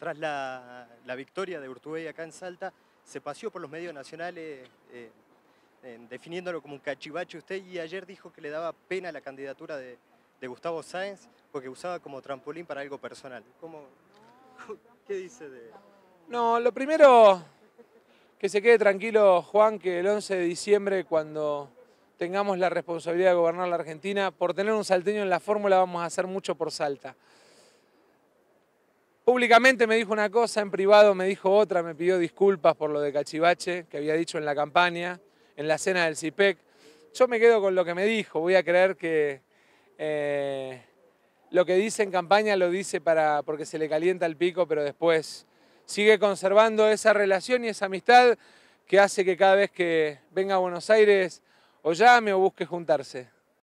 Tras la, victoria de Urtubey acá en Salta, se paseó por los medios nacionales eh, definiéndolo como un cachivache usted y ayer dijo que le daba pena la candidatura de, Gustavo Sáenz porque usaba como trampolín para algo personal. ¿Qué dice de...? No, lo primero, que se quede tranquilo Juan, que el 11 de diciembre cuando tengamos la responsabilidad de gobernar la Argentina, por tener un salteño en la fórmula vamos a hacer mucho por Salta. Públicamente me dijo una cosa, en privado me dijo otra, me pidió disculpas por lo de Cachivache que había dicho en la campaña, en la cena del CIPEC. E Yo me quedo con lo que me dijo, voy a creer que eh, lo que dice en campaña lo dice para, porque se le calienta el pico, pero después sigue conservando esa relación y esa amistad que hace que cada vez que venga a Buenos Aires o llame o busque juntarse.